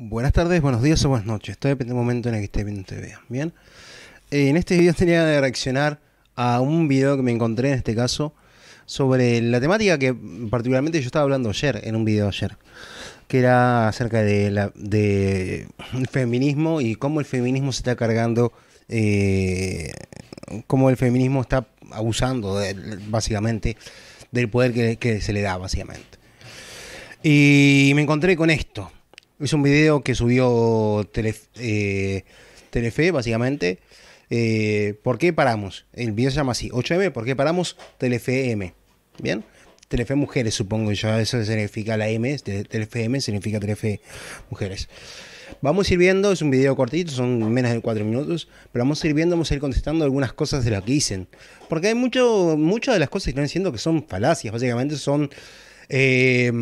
Buenas tardes, buenos días o buenas noches. Estoy depende del momento en el que esté viendo este video. Bien. Eh, en este video tenía que reaccionar a un video que me encontré en este caso sobre la temática que particularmente yo estaba hablando ayer, en un video ayer, que era acerca de la, feminismo y cómo el feminismo se está cargando, eh, cómo el feminismo está abusando básicamente del poder que se le da básicamente. Y me encontré con esto es un video que subió eh, Telefe, básicamente. Eh, ¿Por qué paramos? El video se llama así, 8M, ¿por qué paramos? Telefe M. ¿Bien? Telefe Mujeres, supongo yo. Eso significa la M, Telefe M significa Telefe Mujeres. Vamos a ir viendo, es un video cortito, son menos de 4 minutos, pero vamos a ir viendo, vamos a ir contestando algunas cosas de lo que dicen. Porque hay mucho, muchas de las cosas que están diciendo que son falacias, básicamente son eh,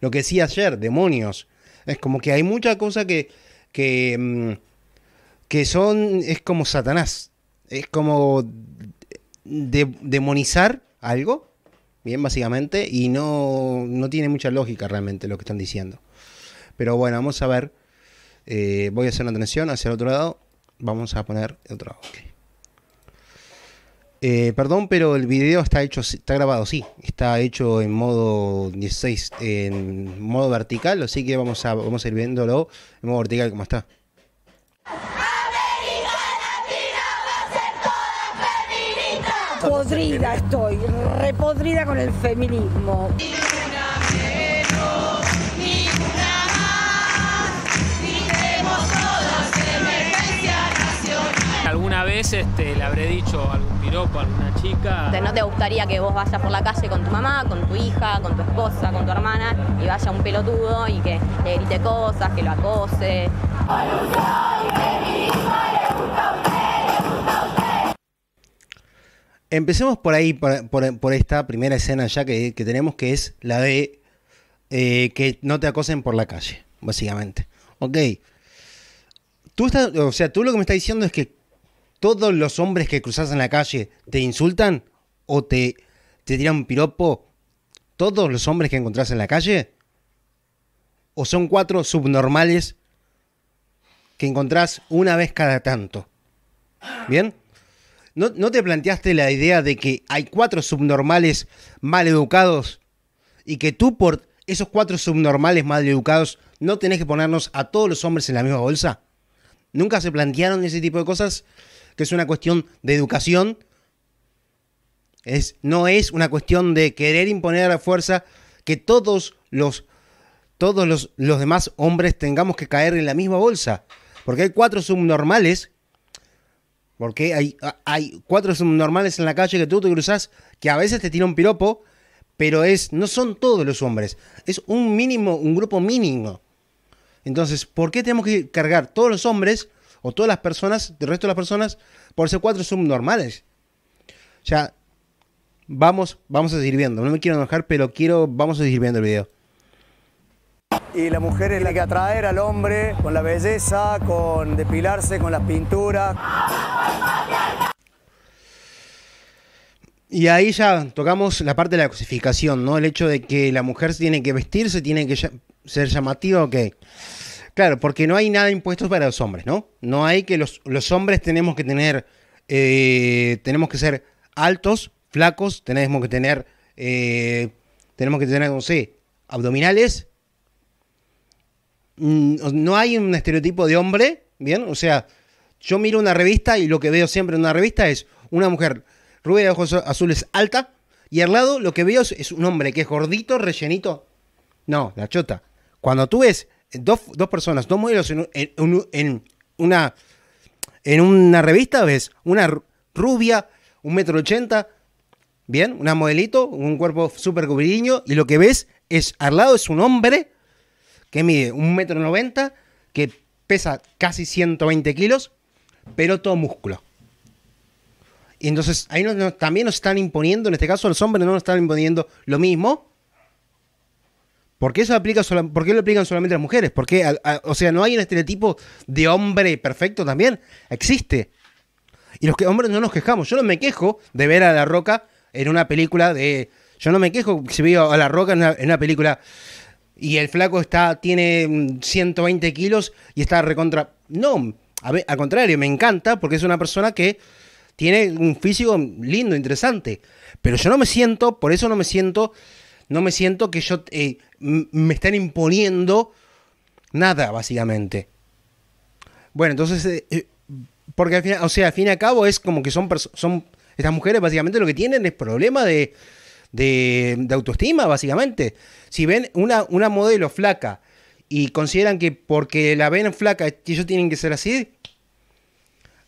lo que decía ayer, demonios. Es como que hay muchas cosas que, mm, que, son, es como Satanás, es como demonizar algo, bien, básicamente, y no, tiene mucha lógica realmente lo que están diciendo. Pero bueno, vamos a ver. Eh, voy a hacer una atención hacia el otro lado. Vamos a poner otro lado. Eh, perdón, pero el video está hecho, está grabado, sí, está hecho en modo 16, en modo vertical, así que vamos a, vamos a ir viéndolo en modo vertical como está. Podrida estoy, repodrida con el feminismo. este, le habré dicho algún piropo a alguna chica. ¿No te gustaría que vos vayas por la calle con tu mamá, con tu hija, con tu esposa, con tu hermana y vaya un pelotudo y que le grite cosas, que lo acose? Empecemos por ahí, por, esta primera escena ya que, tenemos, que es la de eh, que no te acosen por la calle, básicamente. Ok. Tú estás, o sea, tú lo que me estás diciendo es que todos los hombres que cruzas en la calle te insultan o te, te tiran un piropo, todos los hombres que encontrás en la calle, o son cuatro subnormales que encontrás una vez cada tanto. ¿Bien? ¿No, te planteaste la idea de que hay cuatro subnormales mal educados y que tú por esos cuatro subnormales mal educados no tenés que ponernos a todos los hombres en la misma bolsa? ¿Nunca se plantearon ese tipo de cosas? que es una cuestión de educación. Es, no es una cuestión de querer imponer a la fuerza que todos los todos los, demás hombres tengamos que caer en la misma bolsa. Porque hay cuatro subnormales. Porque hay, hay cuatro subnormales en la calle que tú te cruzas que a veces te tira un piropo, pero es no son todos los hombres. Es un mínimo, un grupo mínimo. Entonces, ¿por qué tenemos que cargar todos los hombres o todas las personas, el resto de las personas, por ser cuatro son normales Ya, vamos, vamos a seguir viendo. No me quiero enojar, pero quiero, vamos a seguir viendo el video. Y la mujer es la que atrae al hombre con la belleza, con depilarse, con las pinturas. Y ahí ya tocamos la parte de la cosificación, ¿no? El hecho de que la mujer tiene que vestirse, tiene que ser llamativa, ok. Claro, porque no hay nada impuesto para los hombres, ¿no? No hay que los, los hombres tenemos que tener, eh, tenemos que ser altos, flacos, tenemos que tener, eh, tenemos que tener, no sé, abdominales. Mm, no hay un estereotipo de hombre, ¿bien? O sea, yo miro una revista y lo que veo siempre en una revista es una mujer rubia de ojos azules alta y al lado lo que veo es un hombre que es gordito, rellenito. No, la chota. Cuando tú ves dos, dos personas, dos modelos en, una, en una revista, ves una rubia, un metro ochenta, bien, una modelito, un cuerpo súper cubriño, y lo que ves es, al lado es un hombre que mide un metro noventa, que pesa casi 120 kilos, pero todo músculo. Y entonces ahí también nos están imponiendo, en este caso los hombres no nos están imponiendo lo mismo, ¿Por qué, eso aplica lo aplican solamente las mujeres? ¿Por qué, o sea, no hay un estereotipo de hombre perfecto también. Existe. Y los que, hombres no nos quejamos. Yo no me quejo de ver a La Roca en una película de. Yo no me quejo si veo a La Roca en una, película y el flaco está, tiene 120 mm, kilos y está recontra. No, al contrario, me encanta porque es una persona que tiene un físico lindo, interesante. Pero yo no me siento, por eso no me siento no me siento que yo eh, me están imponiendo nada, básicamente. Bueno, entonces, eh, eh, porque al o sea, al fin y al cabo es como que son, son estas mujeres básicamente lo que tienen es problema de, autoestima, básicamente. Si ven una, una modelo flaca y consideran que porque la ven flaca ellos tienen que ser así,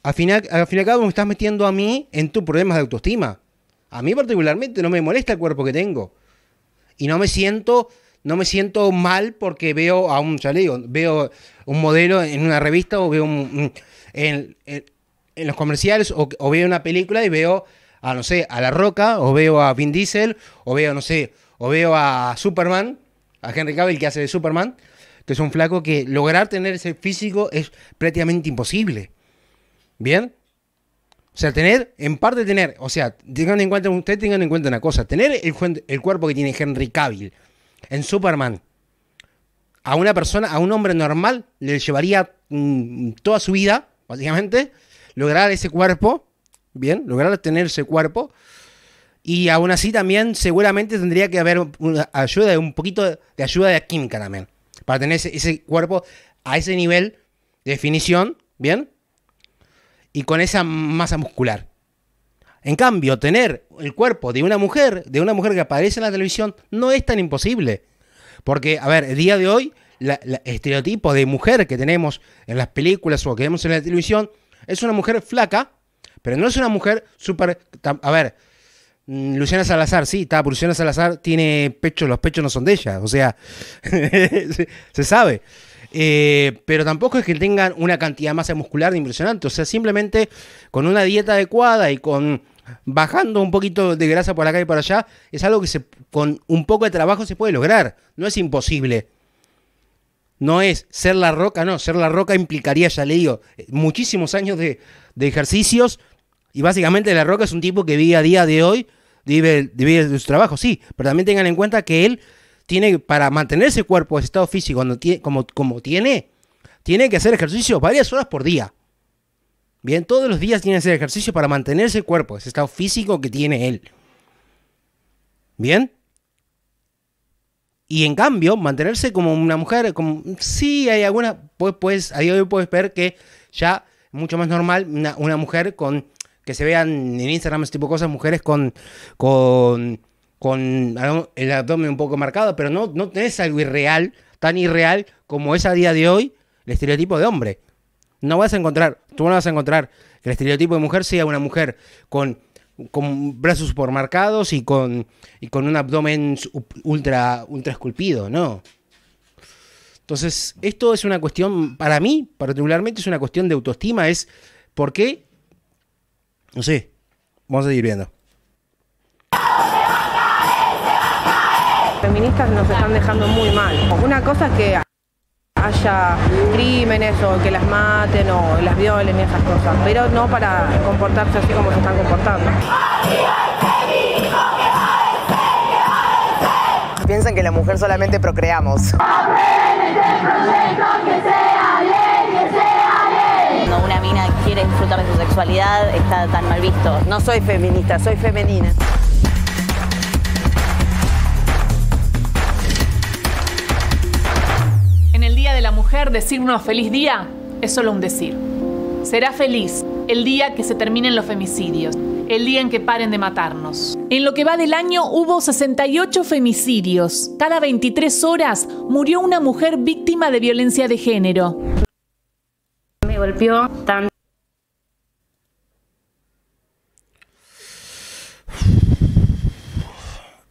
al al fin y al cabo me estás metiendo a mí en tus problemas de autoestima. A mí particularmente no me molesta el cuerpo que tengo. Y no me siento, no me siento mal porque veo a un, ya veo un modelo en una revista o veo en, los comerciales o, veo una película y veo a, no sé, a La Roca o veo a Vin Diesel o veo, no sé, o veo a Superman, a Henry Cavill que hace de Superman, que es un flaco que lograr tener ese físico es prácticamente imposible. ¿Bien? O sea, tener, en parte tener, o sea, tengan en cuenta, ustedes tengan en cuenta una cosa, tener el, cuerpo que tiene Henry Cavill en Superman, a una persona, a un hombre normal, le llevaría mm, toda su vida, básicamente, lograr ese cuerpo, bien, lograr tener ese cuerpo, y aún así también seguramente tendría que haber una ayuda, un poquito de ayuda de química también, para tener ese, ese cuerpo a ese nivel de definición, bien, y con esa masa muscular. En cambio, tener el cuerpo de una mujer, de una mujer que aparece en la televisión, no es tan imposible. Porque, a ver, el día de hoy, el estereotipo de mujer que tenemos en las películas o que vemos en la televisión es una mujer flaca, pero no es una mujer súper... A ver, mm, Luciana Salazar, sí, está, Luciana Salazar tiene pecho, los pechos no son de ella, o sea, se sabe. Eh, pero tampoco es que tengan una cantidad de masa muscular impresionante. O sea, simplemente con una dieta adecuada y con bajando un poquito de grasa por acá y por allá, es algo que se, con un poco de trabajo se puede lograr. No es imposible. No es ser la roca, no. Ser la roca implicaría, ya le digo, muchísimos años de, ejercicios. Y básicamente la roca es un tipo que vive a día de hoy, vive, vive de su trabajo, sí. Pero también tengan en cuenta que él para mantener ese cuerpo, ese estado físico cuando tiene, como, como tiene, tiene que hacer ejercicio varias horas por día. Bien, todos los días tiene que hacer ejercicio para mantenerse ese cuerpo, ese estado físico que tiene él. Bien. Y en cambio, mantenerse como una mujer, como sí hay alguna, pues, pues hoy puedes ver que ya es mucho más normal una, mujer con que se vean en Instagram ese tipo de cosas, mujeres con con con el abdomen un poco marcado, pero no, no tenés algo irreal, tan irreal como es a día de hoy el estereotipo de hombre. No vas a encontrar, tú no vas a encontrar que el estereotipo de mujer sea una mujer con, con brazos super y con, y con un abdomen ultra, ultra esculpido, no. Entonces, esto es una cuestión, para mí particularmente, es una cuestión de autoestima, es por qué, no sé, vamos a seguir viendo. feministas nos están dejando muy mal. Una cosa es que haya crímenes o que las maten o las violen y esas cosas, pero no para comportarse así como se están comportando. Piensan que la mujer solamente procreamos. Cuando una mina quiere disfrutar de su sexualidad está tan mal visto. No soy feminista, soy femenina. decirnos feliz día es solo un decir. Será feliz el día que se terminen los femicidios, el día en que paren de matarnos. En lo que va del año hubo 68 femicidios. Cada 23 horas murió una mujer víctima de violencia de género. Me golpeó tan.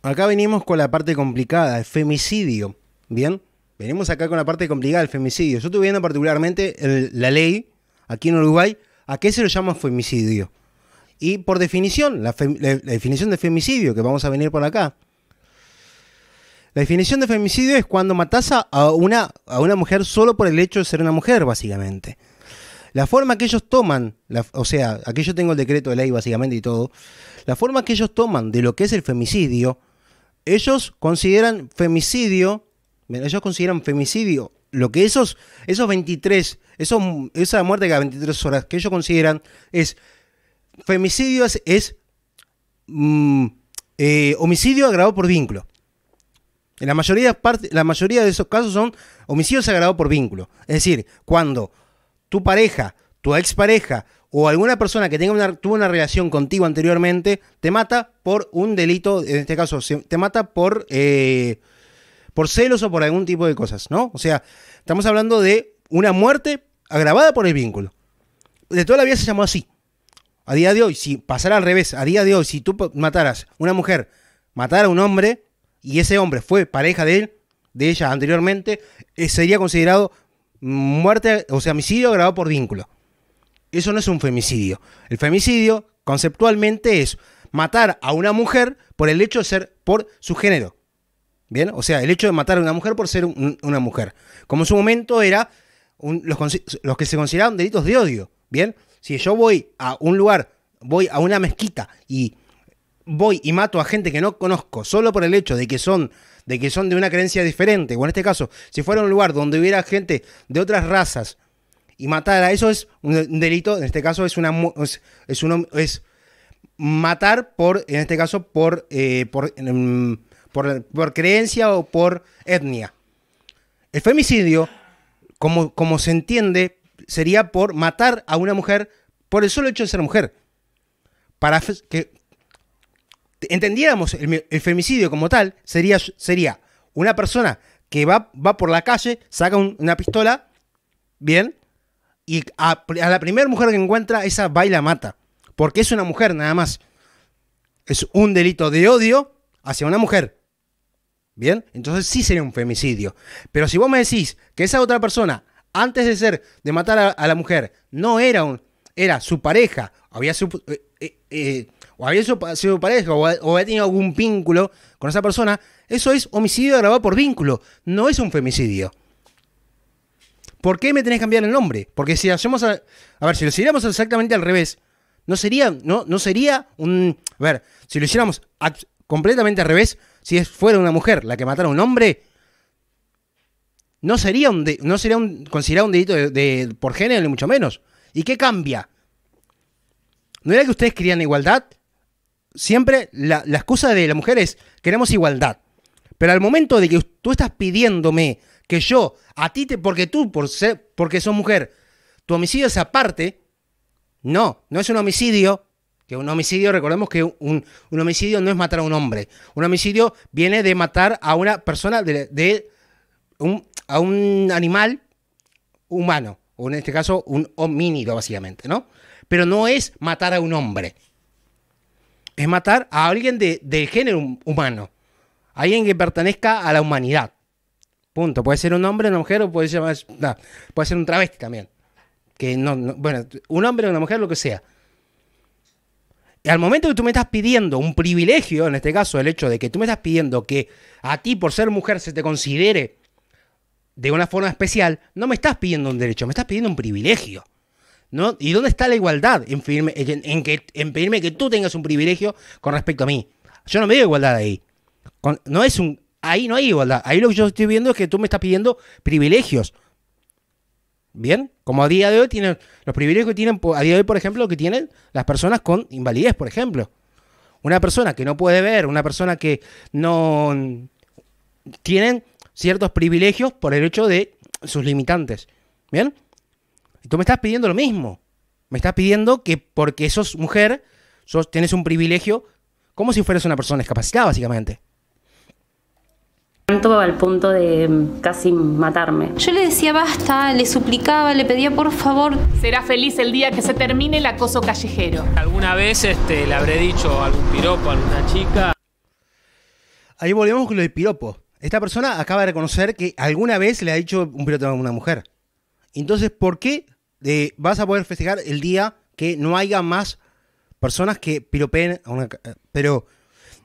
Acá venimos con la parte complicada, el femicidio. ¿Bien? venimos acá con la parte complicada del femicidio. Yo estuve viendo particularmente la ley aquí en Uruguay, ¿a qué se lo llama femicidio? Y por definición, la, definición de femicidio, que vamos a venir por acá. La definición de femicidio es cuando matas a una, a una mujer solo por el hecho de ser una mujer, básicamente. La forma que ellos toman, o sea, aquí yo tengo el decreto de ley básicamente y todo, la forma que ellos toman de lo que es el femicidio, ellos consideran femicidio ellos consideran femicidio lo que esos, esos 23, esos, esa muerte cada 23 horas que ellos consideran es femicidio es, mm, eh, homicidio agravado por vínculo. En la mayoría, la mayoría de esos casos son homicidios agravados por vínculo. Es decir, cuando tu pareja, tu expareja o alguna persona que tenga una, tuvo una relación contigo anteriormente te mata por un delito, en este caso te mata por... Eh, por celos o por algún tipo de cosas, ¿no? O sea, estamos hablando de una muerte agravada por el vínculo. De toda la vida se llamó así. A día de hoy, si pasara al revés, a día de hoy, si tú mataras una mujer, matara a un hombre y ese hombre fue pareja de él, de ella anteriormente, eh, sería considerado muerte, o sea, homicidio agravado por vínculo. Eso no es un femicidio. El femicidio conceptualmente es matar a una mujer por el hecho de ser por su género. ¿Bien? O sea, el hecho de matar a una mujer por ser una mujer. Como en su momento era los, que se consideraban delitos de odio. ¿Bien? Si yo voy a un lugar, voy a una mezquita y voy y mato a gente que no conozco solo por el hecho de que son de que son de una creencia diferente, o en este caso, si fuera un lugar donde hubiera gente de otras razas y matara, eso es un delito, en este caso es una es, es matar por en este caso por eh, por por, creencia o por etnia. El femicidio, como, como se entiende, sería por matar a una mujer por el solo hecho de ser mujer. Para que entendiéramos el, femicidio como tal, sería, sería una persona que va, por la calle, saca una pistola, bien, y a, la primera mujer que encuentra, esa va y la mata. Porque es una mujer nada más. Es un delito de odio hacia una mujer. ¿Bien? Entonces sí sería un femicidio. Pero si vos me decís que esa otra persona, antes de ser, de matar a, la mujer, no era un. era su pareja, había su. Eh, eh, eh, o había su pareja o, había tenido algún vínculo con esa persona, eso es homicidio agravado por vínculo, no es un femicidio. ¿Por qué me tenés que cambiar el nombre? Porque si hacemos a, ver, si lo hiciéramos exactamente al revés, no sería, no, no sería un. A ver, si lo hiciéramos completamente al revés, si fuera una mujer la que matara a un hombre, no sería, un no sería considerado un delito de, por género, ni mucho menos. ¿Y qué cambia? ¿No era que ustedes querían igualdad? Siempre la, excusa de la mujer es, queremos igualdad. Pero al momento de que tú estás pidiéndome que yo, a ti, te, porque tú, por ser, porque sos mujer, tu homicidio es aparte, no, no es un homicidio, que un homicidio, recordemos que un, homicidio no es matar a un hombre. Un homicidio viene de matar a una persona, de, a un animal humano, o en este caso un homínido básicamente, ¿no? Pero no es matar a un hombre. Es matar a alguien de, del género humano. Alguien que pertenezca a la humanidad. Punto. Puede ser un hombre, una mujer, o puede ser, puede ser un travesti también. Que bueno, un hombre, una mujer, lo que sea al momento que tú me estás pidiendo un privilegio, en este caso el hecho de que tú me estás pidiendo que a ti por ser mujer se te considere de una forma especial, no me estás pidiendo un derecho, me estás pidiendo un privilegio. ¿no? ¿Y dónde está la igualdad en, en, pedirme que tú tengas un privilegio con respecto a mí? Yo no me veo igualdad ahí. no es un, ahí no hay igualdad. Ahí lo que yo estoy viendo es que tú me estás pidiendo privilegios Bien, como a día de hoy tienen los privilegios que tienen, a día de hoy, por ejemplo, que tienen las personas con invalidez, por ejemplo. Una persona que no puede ver, una persona que no tienen ciertos privilegios por el hecho de sus limitantes. Bien, y tú me estás pidiendo lo mismo. Me estás pidiendo que porque sos mujer, sos, tienes un privilegio como si fueras una persona discapacitada, básicamente tanto al punto de mm, casi matarme. Yo le decía basta, le suplicaba, le pedía por favor. Será feliz el día que se termine el acoso callejero. ¿Alguna vez este, le habré dicho algún piropo a alguna chica? Ahí volvemos con lo del piropo. Esta persona acaba de reconocer que alguna vez le ha dicho un piropo a una mujer. Entonces, ¿por qué eh, vas a poder festejar el día que no haya más personas que piropeen a una... Eh, pero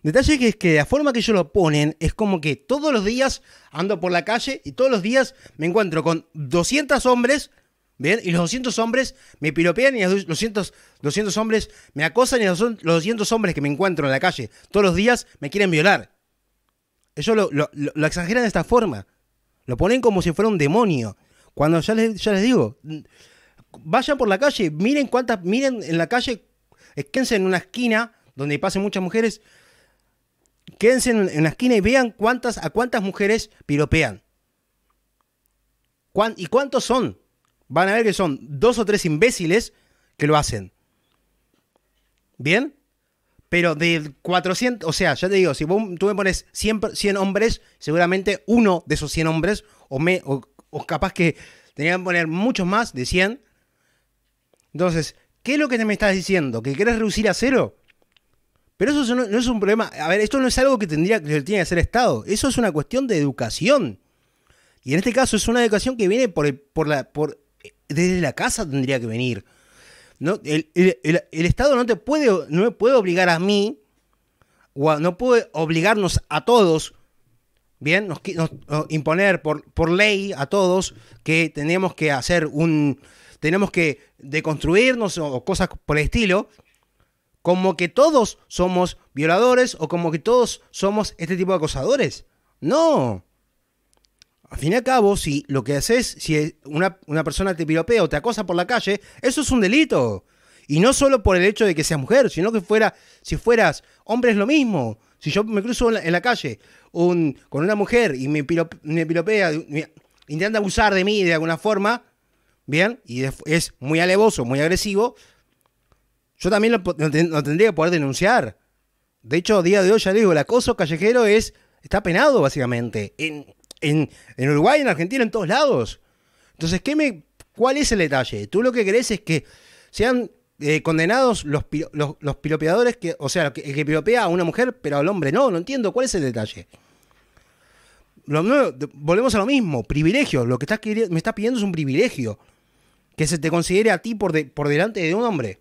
Detalle que es que la forma que ellos lo ponen es como que todos los días ando por la calle y todos los días me encuentro con 200 hombres, ¿bien? Y los 200 hombres me piropean y los 200, 200 hombres me acosan y los, los 200 hombres que me encuentro en la calle todos los días me quieren violar. Ellos lo, exageran de esta forma. Lo ponen como si fuera un demonio. Cuando ya les, digo, vayan por la calle, miren cuántas, miren en la calle, esquense en una esquina donde pasen muchas mujeres Quédense en, la esquina y vean cuántas, a cuántas mujeres piropean. ¿Y cuántos son? Van a ver que son dos o tres imbéciles que lo hacen. ¿Bien? Pero de 400, o sea, ya te digo, si tú me pones 100, hombres, seguramente uno de esos 100 hombres, o, me, o, capaz que tenían que poner muchos más de 100. Entonces, ¿qué es lo que me estás diciendo? ¿Que quieres reducir a cero? Pero eso no, es un problema. A ver, esto no es algo que tendría que tiene que hacer Estado. Eso es una cuestión de educación. Y en este caso es una educación que viene por, por la por desde la casa tendría que venir. No, el, Estado no te puede no me puede obligar a mí o no puede obligarnos a todos. Bien, nos, imponer por, por ley a todos que tenemos que hacer un tenemos que deconstruirnos o cosas por el estilo como que todos somos violadores o como que todos somos este tipo de acosadores. No. Al fin y al cabo, si lo que haces, si una, persona te piropea o te acosa por la calle, eso es un delito. Y no solo por el hecho de que seas mujer, sino que fuera, si fueras hombre es lo mismo. Si yo me cruzo en la, calle con una mujer y me, piropea, intenta abusar de mí de alguna forma, ¿bien? Y es muy alevoso, muy agresivo, yo también lo, tendría que poder denunciar. De hecho, día de hoy ya digo, el acoso callejero es está penado, básicamente. En, en, en Uruguay, en Argentina, en todos lados. Entonces, ¿qué me, ¿cuál es el detalle? Tú lo que crees es que sean eh, condenados los, los, los, piropeadores, que, o sea, el que piropea a una mujer, pero al hombre no, no entiendo cuál es el detalle. volvemos a lo mismo, privilegio. Lo que estás, me estás pidiendo es un privilegio. Que se te considere a ti por, por delante de un hombre.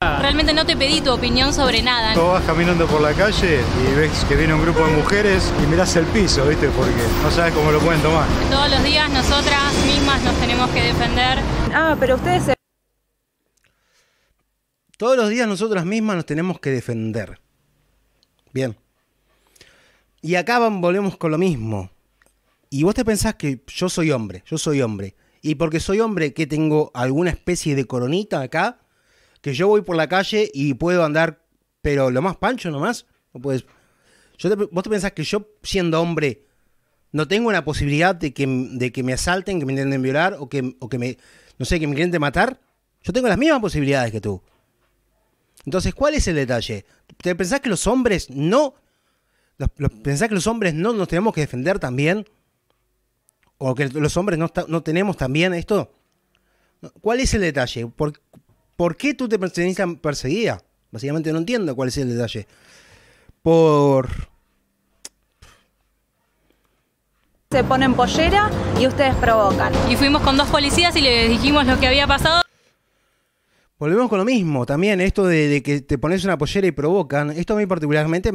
Realmente no te pedí tu opinión sobre nada. Tú vas caminando por la calle y ves que viene un grupo de mujeres y miras el piso, ¿viste? Porque no sabes cómo lo pueden tomar. Todos los días nosotras mismas nos tenemos que defender. Ah, pero ustedes se... Todos los días nosotras mismas nos tenemos que defender. Bien. Y acá volvemos con lo mismo. Y vos te pensás que yo soy hombre, yo soy hombre. Y porque soy hombre, que tengo alguna especie de coronita acá, que yo voy por la calle y puedo andar, pero lo más pancho nomás. No puedes. Yo ¿Vos te pensás que yo, siendo hombre, no tengo la posibilidad de que, me asalten, que me intenten violar o que, o que me, no sé, que me intenten matar? Yo tengo las mismas posibilidades que tú. Entonces, ¿cuál es el detalle? ¿Te pensás que los hombres no. ¿Pensás que los hombres no nos tenemos que defender también? ¿O que los hombres no, no tenemos también esto? ¿Cuál es el detalle? ¿Por, ¿Por qué tú te sentís perseguida? Básicamente no entiendo cuál es el detalle. Por... Se ponen pollera y ustedes provocan. Y fuimos con dos policías y les dijimos lo que había pasado. Volvemos con lo mismo, también esto de, que te pones una pollera y provocan, esto a mí particularmente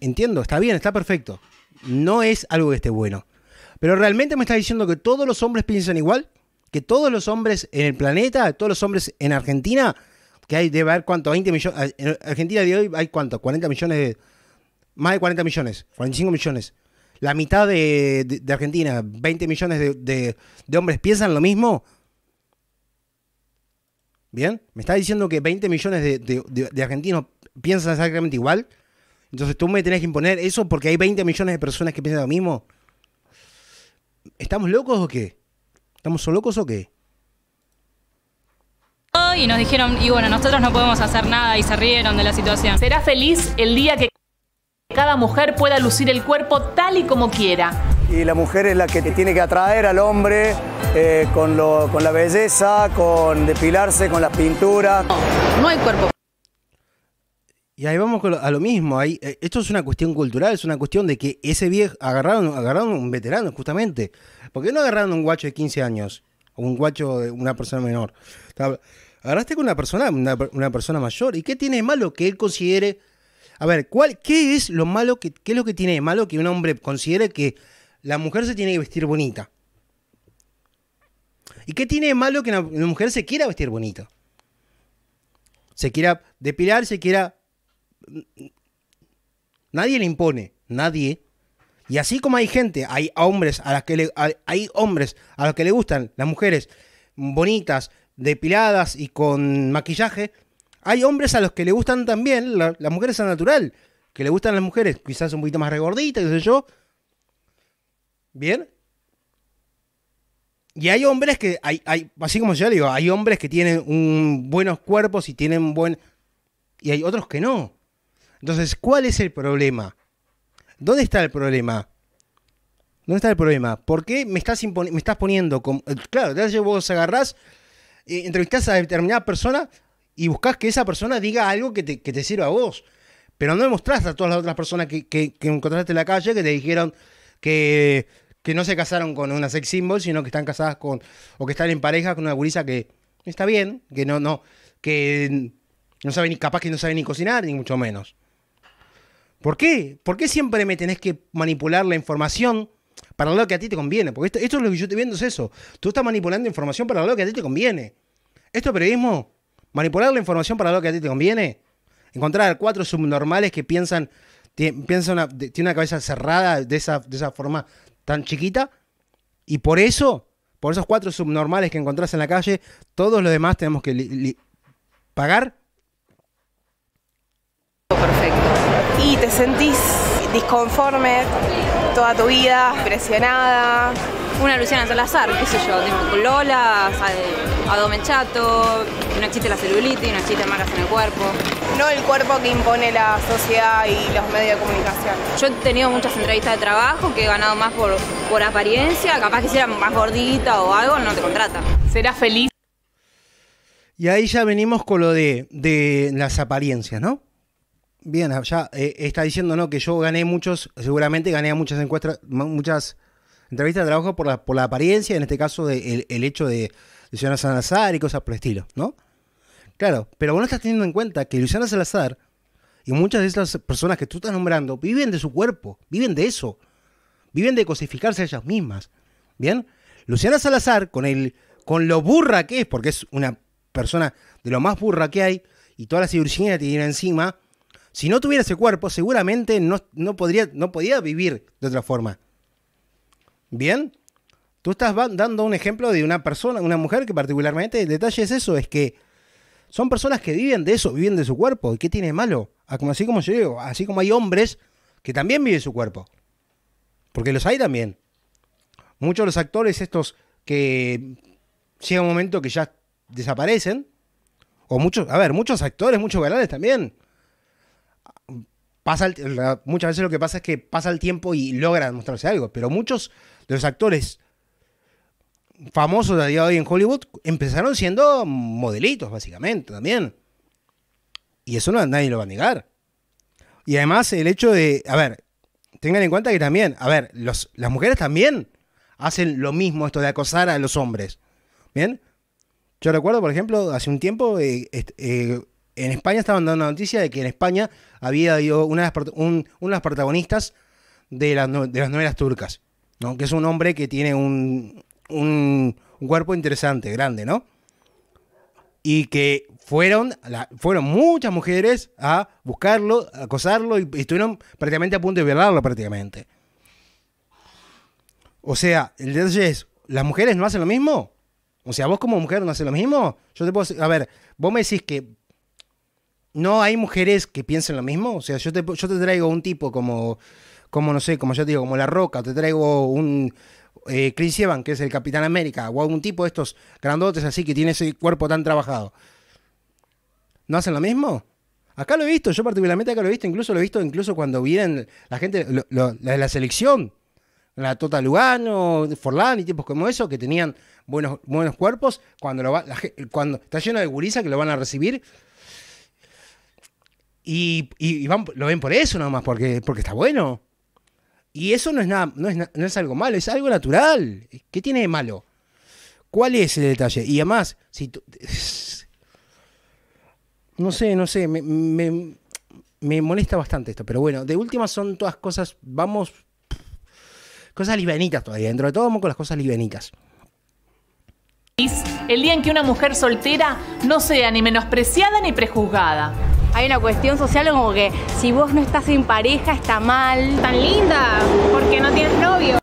entiendo, está bien, está perfecto. No es algo que esté bueno. Pero realmente me estás diciendo que todos los hombres piensan igual que todos los hombres en el planeta, todos los hombres en Argentina, que hay debe haber cuánto, 20 millones, ah, en Argentina de hoy hay cuánto, 40 millones, de, más de 40 millones, 45 millones. La mitad de, Argentina, 20 millones de, hombres piensan lo mismo. ¿Bien? ¿Me estás diciendo que 20 millones de, de, argentinos piensan exactamente igual? Entonces tú me tenés que imponer eso porque hay 20 millones de personas que piensan lo mismo. ¿Estamos locos o qué? ¿Estamos locos o qué? Y nos dijeron, y bueno, nosotros no podemos hacer nada y se rieron de la situación. Será feliz el día que cada mujer pueda lucir el cuerpo tal y como quiera. Y la mujer es la que tiene que atraer al hombre eh, con, la belleza, con depilarse, con las pinturas. No, no hay cuerpo y ahí vamos a lo mismo. Ahí, eh, esto es una cuestión cultural, es una cuestión de que ese viejo agarraron, agarraron un veterano, justamente. ¿Por qué no agarraron un guacho de 15 años? O un guacho de una persona menor. Agarraste con una persona, una, persona mayor. ¿Y qué tiene de malo que él considere? A ver, ¿cuál, ¿qué es lo malo que, qué es lo que tiene de malo que un hombre considere que la mujer se tiene que vestir bonita? ¿Y qué tiene de malo que una, una mujer se quiera vestir bonita? Se quiera depilar, se quiera Nadie le impone, nadie. Y así como hay gente, hay hombres a las que hay hombres a los que le gustan las mujeres bonitas, depiladas y con maquillaje, hay hombres a los que le gustan también las mujeres a natural, que le gustan las mujeres quizás un poquito más regorditas, qué sé yo. ¿Bien? Y hay hombres que, hay, hay, así como yo digo, hay hombres que tienen un, buenos cuerpos y tienen buen... Y hay otros que no. Entonces, ¿cuál es el problema? ¿Dónde está el problema? ¿Dónde está el problema? ¿Por qué me estás, me estás poniendo... como eh, Claro, hecho vos agarrás, entrevistas eh, entrevistás a determinada persona y buscas que esa persona diga algo que te, que sirva a vos. Pero no demostraste a todas las otras personas que, encontraste en la calle que te dijeron que, no se casaron con una sex symbol, sino que están casadas con, o que están en pareja con una gurisa que está bien, que no, no, que no sabe ni, capaz que no sabe ni cocinar, ni mucho menos. ¿Por qué? ¿Por qué siempre me tenés que manipular la información para lo que a ti te conviene? Porque esto, es lo que yo estoy viendo, es eso. Tú estás manipulando información para lo que a ti te conviene. Esto es periodismo. Manipular la información para lo que a ti te conviene. Encontrar cuatro subnormales que piensan, piensan tienen una cabeza cerrada de esa, de esa forma tan chiquita. Y por eso, por esos cuatro subnormales que encontrás en la calle, todos los demás tenemos que pagar. Perfecto y te sentís disconforme toda tu vida, presionada. Una Luciana Salazar, qué sé yo, tipo Lola, abdomen chato, no existe la celulitis, no chiste marcas en el cuerpo. No el cuerpo que impone la sociedad y los medios de comunicación. Yo he tenido muchas entrevistas de trabajo que he ganado más por, apariencia, capaz que si era más gordita o algo, no te contrata. Serás feliz. Y ahí ya venimos con lo de las apariencias, ¿no? Bien, ya eh, está diciendo ¿no? que yo gané muchos, seguramente gané muchas encuestas, muchas entrevistas de trabajo por la, por la apariencia, en este caso de, el, hecho de, Luciana Salazar y cosas por el estilo, ¿no? Claro, pero vos no estás teniendo en cuenta que Luciana Salazar y muchas de esas personas que tú estás nombrando viven de su cuerpo, viven de eso, viven de cosificarse a ellas mismas. ¿Bien? Luciana Salazar, con, el, con lo burra que es, porque es una persona de lo más burra que hay, y toda la cirugía que tiene encima, si no tuviera ese cuerpo, seguramente no, podría, no podía vivir de otra forma. ¿Bien? Tú estás dando un ejemplo de una persona, una mujer que particularmente, el detalle es eso, es que son personas que viven de eso, viven de su cuerpo. ¿Y qué tiene de malo? Ah, así como yo digo, así como hay hombres que también viven su cuerpo. Porque los hay también. Muchos de los actores estos que llega un momento que ya desaparecen, o muchos, a ver, muchos actores, muchos galanes también muchas veces lo que pasa es que pasa el tiempo y logra mostrarse algo, pero muchos de los actores famosos de día de hoy en Hollywood empezaron siendo modelitos, básicamente, también. Y eso no, nadie lo va a negar. Y además el hecho de, a ver, tengan en cuenta que también, a ver, las mujeres también hacen lo mismo esto de acosar a los hombres. ¿Bien? Yo recuerdo, por ejemplo, hace un tiempo eh, eh, en España estaban dando la noticia de que en España había ido una de las, protagonistas de, las novelas turcas, Que es un hombre que tiene un, cuerpo interesante, grande, ¿no? Y que fueron, fueron muchas mujeres a buscarlo, a acosarlo y, estuvieron prácticamente a punto de violarlo prácticamente. O sea, el detalle es, ¿las mujeres no hacen lo mismo? O sea, vos como mujer no haces lo mismo. Yo te puedo a ver, vos me decís que no hay mujeres que piensen lo mismo. O sea, yo te, yo te traigo un tipo como, como, no sé, como yo te digo, como La Roca, te traigo un eh, Chris Evans, que es el Capitán América, o algún tipo de estos grandotes así que tiene ese cuerpo tan trabajado. ¿No hacen lo mismo? Acá lo he visto, yo particularmente acá lo he visto, incluso lo he visto incluso cuando vienen la gente, la de la selección, la Tota Lugano, Forlán y tipos como eso, que tenían buenos, buenos cuerpos, cuando, cuando está lleno de guriza que lo van a recibir y, van, lo ven por eso nomás, porque, porque está bueno. Y eso no es, nada, no es, no algo malo, es algo natural. ¿Qué tiene de malo? ¿Cuál es el detalle? Y además, si tú, No sé, no sé, me, molesta bastante esto, pero bueno, de última son todas cosas, vamos, cosas livianitas todavía, dentro de todo vamos con las cosas livianitas. El día en que una mujer soltera no sea ni menospreciada ni prejuzgada. Hay una cuestión social como que si vos no estás sin pareja está mal. Tan linda, porque no tienes novio.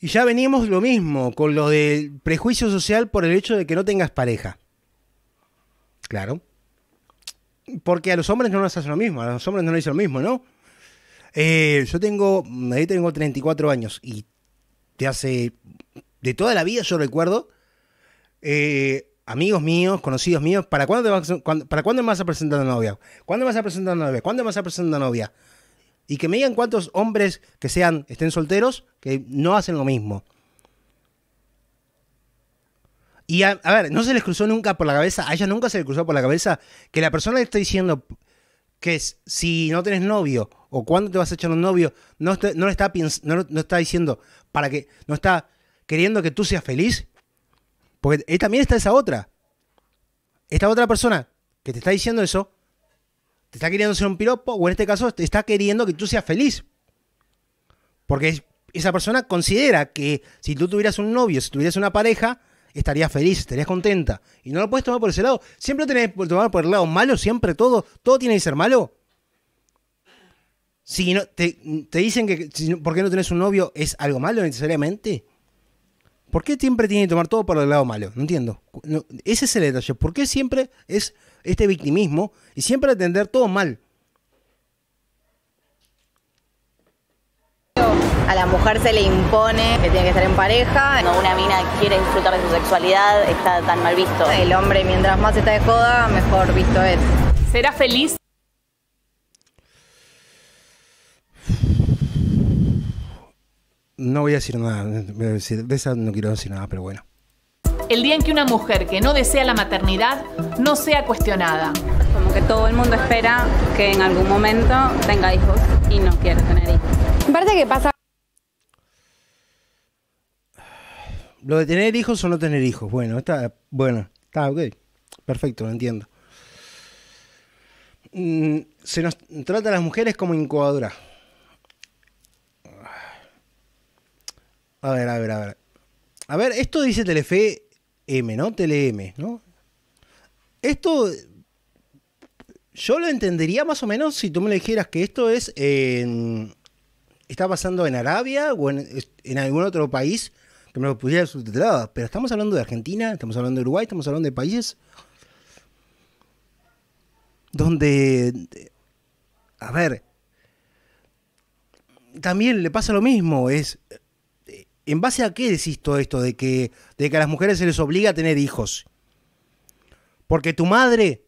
Y ya veníamos lo mismo con lo del prejuicio social por el hecho de que no tengas pareja. Claro. Porque a los hombres no nos hace lo mismo, a los hombres no nos hace lo mismo, ¿no? Eh, yo tengo, ahí tengo 34 años y te hace, de toda la vida yo recuerdo, eh, amigos míos, conocidos míos, ¿para cuándo, te vas, ¿para cuándo me vas a presentar novia? ¿Cuándo me vas a presentar una novia? ¿Cuándo me vas a presentar novia? Y que me digan cuántos hombres que sean, estén solteros, que no hacen lo mismo. Y a, ver, no se les cruzó nunca por la cabeza, a ella nunca se le cruzó por la cabeza que la persona que está diciendo que si no tenés novio o cuándo te vas a echar un novio, no, no, está, no, no está diciendo para que, no está queriendo que tú seas feliz, porque también está esa otra. Esta otra persona que te está diciendo eso, te está queriendo ser un piropo, o en este caso, te está queriendo que tú seas feliz. Porque esa persona considera que si tú tuvieras un novio, si tuvieras una pareja, estarías feliz, estarías contenta. Y no lo puedes tomar por ese lado. Siempre lo tenés tomar por el lado malo, siempre todo. Todo tiene que ser malo. Si no, te, dicen que si, qué no tenés un novio es algo malo necesariamente. ¿Por qué siempre tiene que tomar todo para el lado malo? No entiendo. ese es el detalle. ¿Por qué siempre es este victimismo y siempre atender todo mal? A la mujer se le impone que tiene que estar en pareja. Cuando una mina quiere disfrutar de su sexualidad, está tan mal visto. El hombre, mientras más está de joda, mejor visto es. ¿Será feliz? No voy a decir nada, de esa no quiero decir nada, pero bueno. El día en que una mujer que no desea la maternidad no sea cuestionada. Como que todo el mundo espera que en algún momento tenga hijos y no quiere tener hijos. ¿En parte pasa... Lo de tener hijos o no tener hijos, bueno, está, bueno, está ok, perfecto, lo entiendo. Mm, se nos trata a las mujeres como incubadoras. A ver, a ver, a ver. A ver, esto dice Telefe M, ¿no? TeleM, ¿no? Esto yo lo entendería más o menos si tú me dijeras que esto es está pasando en Arabia o en, algún otro país que me lo pudiera subtitulado. Pero estamos hablando de Argentina, estamos hablando de Uruguay, estamos hablando de países donde, a ver, también le pasa lo mismo. Es ¿En base a qué decís todo esto de que, de que a las mujeres se les obliga a tener hijos? Porque tu madre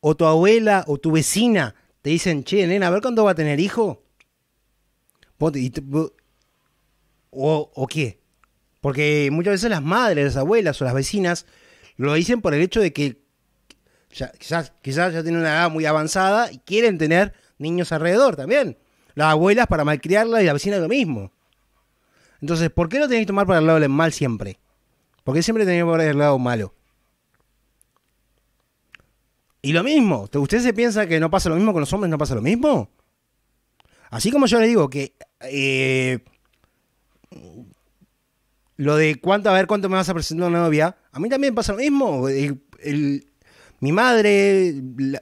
o tu abuela o tu vecina te dicen, che, nena, a ver cuándo va a tener hijo. o, qué? Porque muchas veces las madres, las abuelas o las vecinas lo dicen por el hecho de que quizás, quizás ya tienen una edad muy avanzada y quieren tener niños alrededor también. Las abuelas para malcriarlas y la vecina lo mismo. Entonces, ¿por qué lo tenéis que tomar para el lado del mal siempre? ¿Por qué siempre tenéis que por el lado malo. Y lo mismo, ¿usted se piensa que no pasa lo mismo con los hombres? ¿No pasa lo mismo? Así como yo le digo que eh, lo de cuánto, a ver cuánto me vas a presentar una novia, a mí también pasa lo mismo. mi madre,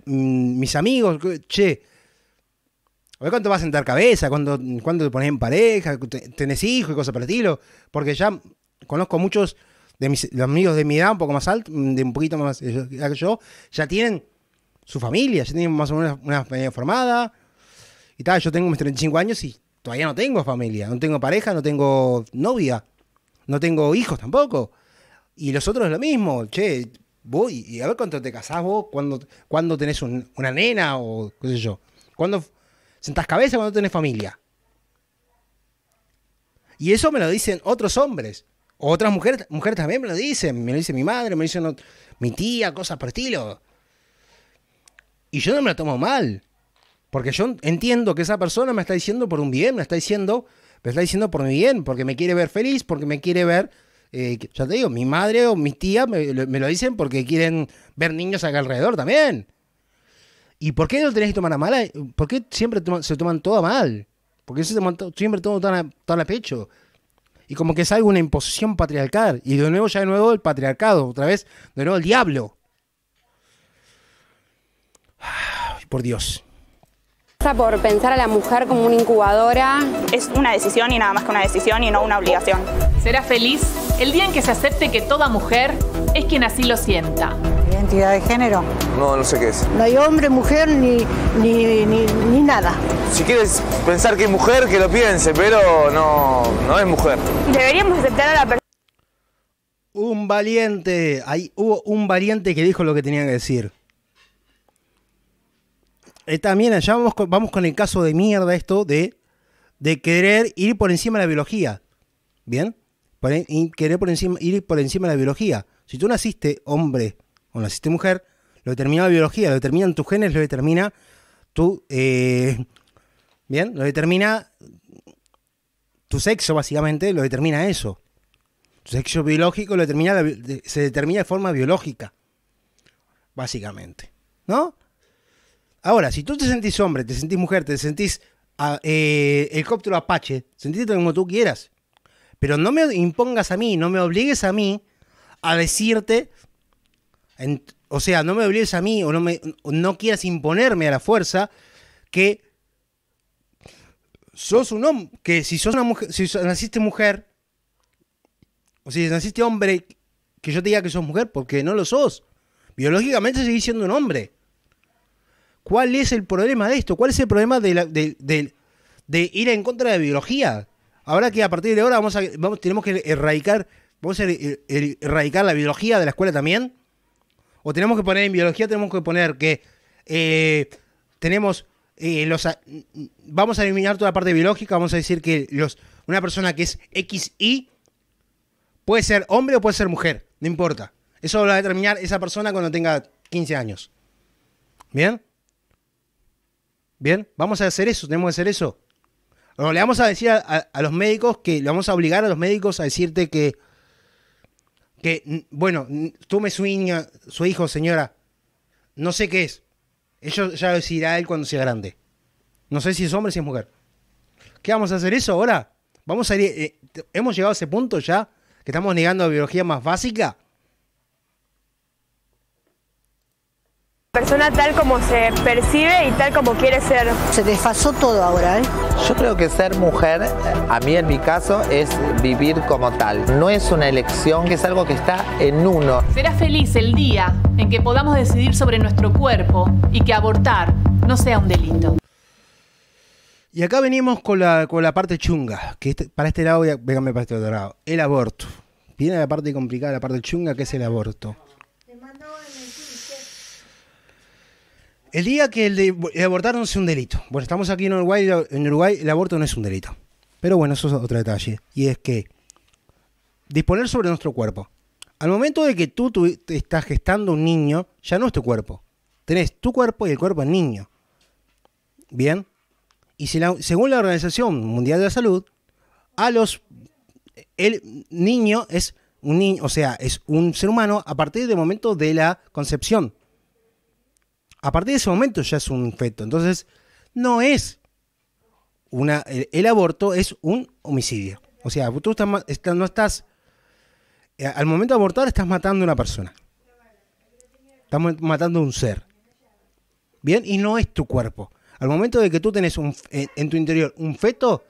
mis amigos, che, a ver cuánto vas a sentar cabeza, cuándo, te pones en pareja, tenés hijos y cosas por el estilo. Porque ya conozco muchos de mis amigos de mi edad, un poco más alto, de un poquito más eh, que yo, ya tienen su familia, ya tienen más o menos una familia formada. Y tal, yo tengo mis 35 años y todavía no tengo familia, no tengo pareja, no tengo novia, no tengo hijos tampoco. Y los otros lo mismo, che, voy, y a ver cuánto te casás vos, cuándo, tenés una nena o qué sé yo. ¿Cuándo Sentás cabeza cuando tenés familia. Y eso me lo dicen otros hombres. O otras mujeres, mujeres también me lo dicen. Me lo dice mi madre, me lo dicen mi tía, cosas por estilo. Y yo no me lo tomo mal. Porque yo entiendo que esa persona me está diciendo por un bien, me está diciendo, me está diciendo por mi bien, porque me quiere ver feliz, porque me quiere ver. Eh, ya te digo, mi madre o mis tía me, me lo dicen porque quieren ver niños acá alrededor también. ¿Y por qué no tenés que tomar a mala? ¿Por qué siempre se toman todo mal? ¿Por qué siempre todo tan a, pecho? Y como que es algo, una imposición patriarcal. Y de nuevo, ya de nuevo, el patriarcado. Otra vez, de nuevo, el diablo. por Dios por pensar a la mujer como una incubadora. Es una decisión y nada más que una decisión y no una obligación. Será feliz el día en que se acepte que toda mujer es quien así lo sienta de género? No, no sé qué es. No hay hombre, mujer, ni, ni, ni, nada. Si quieres pensar que es mujer, que lo piense, pero no, no es mujer. Deberíamos aceptar a la persona. Un valiente. Ahí hubo un valiente que dijo lo que tenía que decir. Eh, también allá vamos con, el caso de mierda esto de, de querer ir por encima de la biología. ¿Bien? y querer por encima, ir por encima de la biología. Si tú naciste hombre o naciste mujer, lo determina la biología, lo determinan tus genes, lo determina tu... Eh, bien, lo determina tu sexo, básicamente, lo determina eso. Tu sexo biológico lo determina se determina de forma biológica, básicamente. ¿No? Ahora, si tú te sentís hombre, te sentís mujer, te sentís ah, eh, helicóptero Apache, sentíte como tú quieras. Pero no me impongas a mí, no me obligues a mí a decirte o sea, no me obligues a mí o no, me, no quieras imponerme a la fuerza que sos un hombre, que si sos una mujer, si naciste mujer, o si naciste hombre, que yo te diga que sos mujer, porque no lo sos. Biológicamente seguís siendo un hombre. ¿Cuál es el problema de esto? ¿Cuál es el problema de, ir en contra de la biología? Ahora que a partir de ahora vamos a, vamos, tenemos que erradicar, vamos a er-, er-, erradicar la biología de la escuela también. O tenemos que poner en biología, tenemos que poner que eh, tenemos eh, los vamos a eliminar toda la parte biológica, vamos a decir que los una persona que es XY puede ser hombre o puede ser mujer, no importa. Eso lo va a determinar esa persona cuando tenga 15 años. ¿Bien? ¿Bien? Vamos a hacer eso, tenemos que hacer eso. le vamos a decir a, a los médicos que le vamos a obligar a los médicos a decirte que que, bueno, tome su su hijo, señora. No sé qué es. Ellos ya lo decidirá él cuando sea grande. No sé si es hombre o si es mujer. ¿Qué vamos a hacer eso ahora? Vamos a ir, eh, eh, hemos llegado a ese punto ya que estamos negando la biología más básica. persona tal como se percibe y tal como quiere ser. Se desfasó todo ahora, ¿eh? Yo creo que ser mujer, eh, a mí en mi caso, es vivir como tal. No es una elección, que es algo que está en uno. Será feliz el día en que podamos decidir sobre nuestro cuerpo y que abortar no sea un delito. Y acá venimos con la, con la parte chunga, que este, para este lado, véngame para este otro lado, el aborto. Viene la parte complicada, la parte chunga, que es el aborto. El día que el, abortar es un delito. Bueno, estamos aquí en Uruguay, en Uruguay el aborto no es un delito. Pero bueno, eso es otro detalle. Y es que disponer sobre nuestro cuerpo. Al momento de que tú, te estás gestando un niño, ya no es tu cuerpo. Tenés tu cuerpo y el cuerpo del niño. Bien. Y según la Organización Mundial de la Salud, a los. El niño es un niño, o sea, es un ser humano a partir del momento de la concepción a partir de ese momento ya es un feto. Entonces, no es una. El, aborto es un homicidio. O sea, tú estás, no estás. Eh, al momento de abortar, estás matando a una persona. Estás matando un ser. Bien, y no es tu cuerpo. Al momento de que tú tenés un, en tu interior un feto,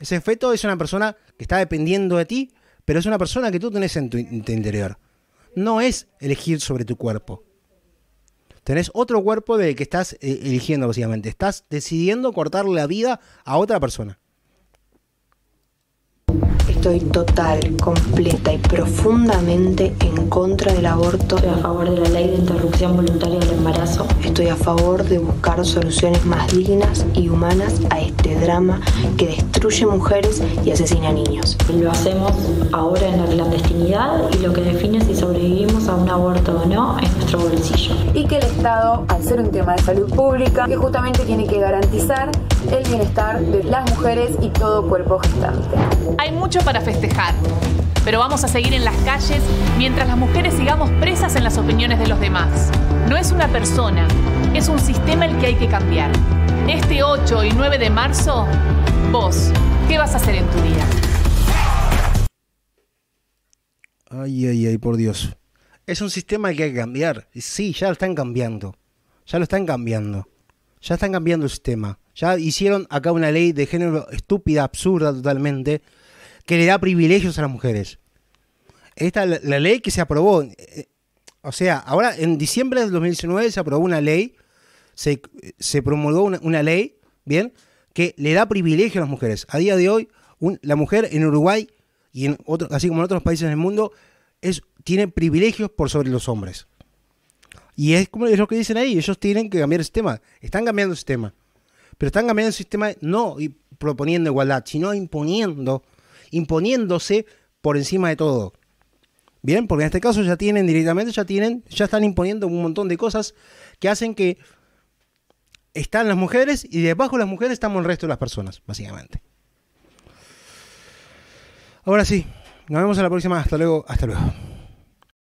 ese feto es una persona que está dependiendo de ti, pero es una persona que tú tenés en tu interior. No es elegir sobre tu cuerpo tenés otro cuerpo del que estás eh, eligiendo, básicamente. Estás decidiendo cortar la vida a otra persona. Estoy total, completa y profundamente en contra del aborto. Estoy a favor de la ley de interrupción voluntaria del embarazo. Estoy a favor de buscar soluciones más dignas y humanas a este drama que destruye mujeres y asesina niños. Lo hacemos ahora en la clandestinidad y lo que define si sobrevivimos a un aborto o no es nuestro bolsillo. Y que el Estado, al ser un tema de salud pública, que justamente tiene que garantizar el bienestar de las mujeres y todo cuerpo gestante. Hay mucho para festejar. Pero vamos a seguir en las calles mientras las mujeres sigamos presas en las opiniones de los demás. No es una persona, es un sistema el que hay que cambiar. Este 8 y 9 de marzo, vos, ¿qué vas a hacer en tu día? Ay, ay, ay, por Dios. Es un sistema el que hay que cambiar. Sí, ya lo están cambiando. Ya lo están cambiando. Ya están cambiando el sistema. Ya hicieron acá una ley de género estúpida, absurda totalmente, que le da privilegios a las mujeres. Esta la, la ley que se aprobó, eh, o sea, ahora en diciembre de 2019 se aprobó una ley, se, se promulgó una, ley, ¿bien? Que le da privilegios a las mujeres. A día de hoy, la mujer en Uruguay y en otro, así como en otros países del mundo, es, tiene privilegios por sobre los hombres. Y es como lo que dicen ahí, ellos tienen que cambiar el sistema. Están cambiando el sistema. Pero están cambiando el sistema no proponiendo igualdad, sino imponiendo imponiéndose por encima de todo. Bien, porque en este caso ya tienen directamente, ya tienen, ya están imponiendo un montón de cosas que hacen que están las mujeres y debajo de las mujeres estamos el resto de las personas, básicamente. Ahora sí, nos vemos en la próxima. Hasta luego, hasta luego.